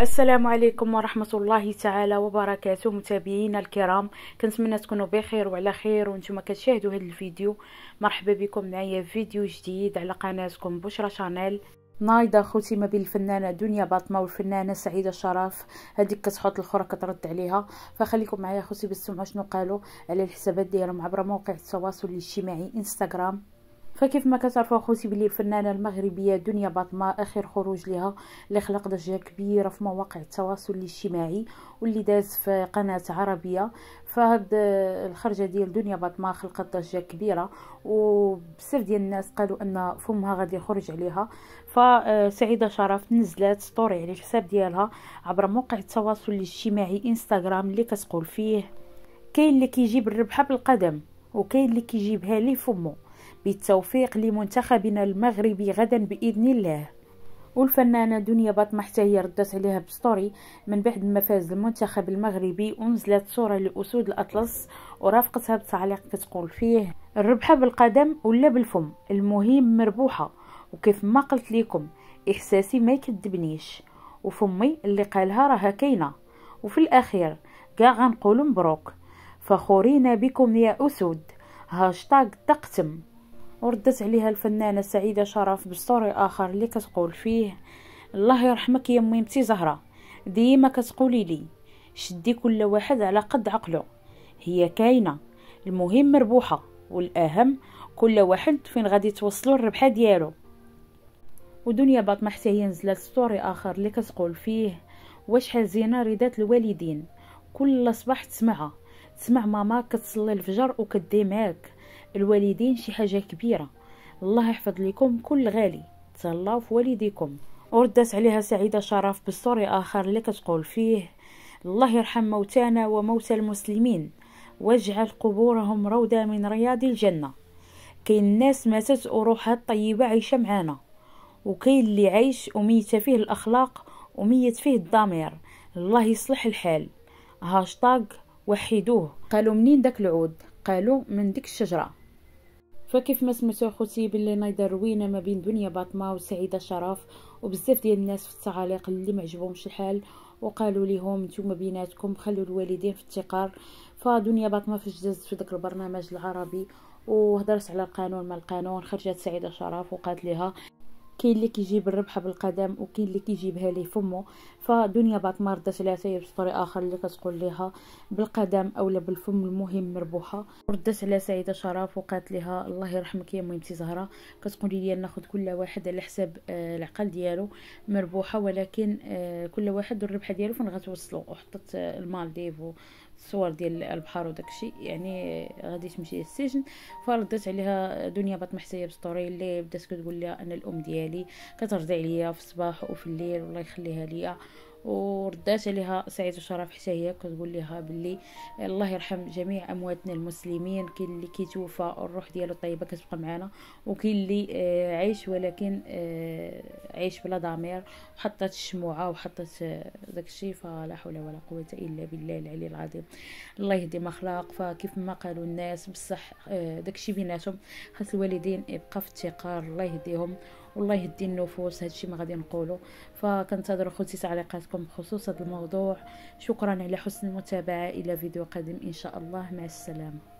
السلام عليكم ورحمة الله تعالى وبركاته متابعينا الكرام كنتمنى تكونوا بخير وعلى خير وانتم كتشاهدوا هذا الفيديو مرحبا بكم معايا فيديو جديد على قناتكم بشرى شانيل نايضة ختم بالفنانة دنيا باطمة والفنانة سعيدة شرف هذيك كتحط الخرى كترد عليها فخليكم معايا خوتي باش تسمعوا شنو قالوا على الحسابات ديالهم عبر موقع التواصل الاجتماعي انستغرام فكيف ما كتعرفوا اخوتي بلي الفنانه المغربيه دنيا باطمه اخر خروج لها اللي خلق ضجه كبيره في مواقع التواصل الاجتماعي واللي داز في قناه عربيه فهاد آه، الخرجه ديال دنيا باطمه خلقت ضجه كبيره وبزاف ديال الناس قالوا ان فمها غادي يخرج عليها فسعيده آه، شرف نزلت ستوري على الحساب ديالها عبر موقع التواصل الاجتماعي انستغرام اللي كتقول فيه كاين اللي كيجيب الربحه بالقدم وكاين اللي كيجيبها ليه فمو بالتوفيق لمنتخبنا المغربي غدا بإذن الله والفنانة دنيا بطمة حتى هي ردت عليها بستوري من بعد ما فاز المنتخب المغربي ونزلت صورة لأسود الأطلس ورافقتها بتعليق كتقول فيه الربحة بالقدم ولا بالفم المهم مربوحة وكيف ما قلت لكم إحساسي ما يكذبنيش وفمي اللي قالها راها كاينة وفي الأخير كاع غنقول مبروك فخورينا بكم يا أسود هاشتاغ تقتم وردت عليها الفنانة سعيدة شرف بسطوري آخر اللي كتقول فيه الله يرحمك يا ميمتي زهرة ديما كتقولي لي شدي كل واحد على قد عقله هي كاينة المهم مربوحة والأهم كل واحد فين غادي توصلوا الربحة ديالو ودنيا باطمة حتى هي نزلت ستوري آخر اللي كتقول فيه واش حزينة رضات الوالدين كل صباح تسمعها تسمع ماما كتصلي الفجر وكدي معاك الوالدين شي حاجه كبيره الله يحفظ لكم كل غالي تهلاو في والديكم وردت عليها سعيده شرف بالصوري اخر اللي كتقول فيه الله يرحم موتانا وموتى المسلمين واجعل قبورهم روضه من رياض الجنه كاين الناس ماتت وروحها الطيبه عايشه معانا وكاين اللي عايش وميت فيه الاخلاق وميت فيه الضمير الله يصلح الحال هاشتاغ وحيدوه قالوا منين داك العود قالوا من ديك الشجره فكيف ما سمعتوا اخوتي باللي نايضه روينه ما بين دنيا باطمه وسعيده شرف وبزاف ديال الناس في التعاليق اللي ما عجبهمش الحال وقالوا ليهم نتوما بيناتكم خلوا الوالدين في التقار فدنيا باطمه فاش دازت في ذاك البرنامج العربي وهضرت على القانون ما القانون خرجت سعيده شرف وقالت لها كاين اللي كيجيب الربح بالقدم وكاين اللي كيجيبها ليه فمو فدنيا باط ما ردات عليها حتى بطريقه اخر اللي كتقول ليها بالقدم اولا بالفم المهم مربوحه ردات على سعيده شرف وقالت لها الله يرحمك يا ميمتي زهره كتقولي لي ناخذ كل واحد على حساب آه، العقل ديالو مربوحه ولكن آه، كل واحد الربحه ديالو فين غتوصلو وحطت آه، المالديف المالديف الصور ديال البحر وداكشي يعني غادي تمشي للسجن فردات عليها دنيا باط محسيه بسطوري اللي بدات كتقول لها انا الام ديالي ديالي كترضي عليا في الصباح وفي الليل والله يخليها ليا وردات عليها سعيد وشرف حتى هي كتقول لها باللي الله يرحم جميع امواتنا المسلمين كاين اللي كيتوفى الروح ديالو طيبه كتبقى معنا وكاين اللي آه، عايش ولكن آه، عايش بلا ضمير وحطت الشموعه وحطت آه، داك الشيء فلا حول ولا قوه الا بالله العلي العظيم الله يهدي مخلاق فكيف ما قالوا الناس بصح داك الشيء بيناتهم خاص الوالدين يبقى في التقار الله يهديهم والله يهدي النفوس الشيء ما غادي نقولو فكنتظر خوتي تعليقاتكم بخصوص هذا الموضوع شكرا على حسن المتابعه الى فيديو قادم ان شاء الله مع السلامه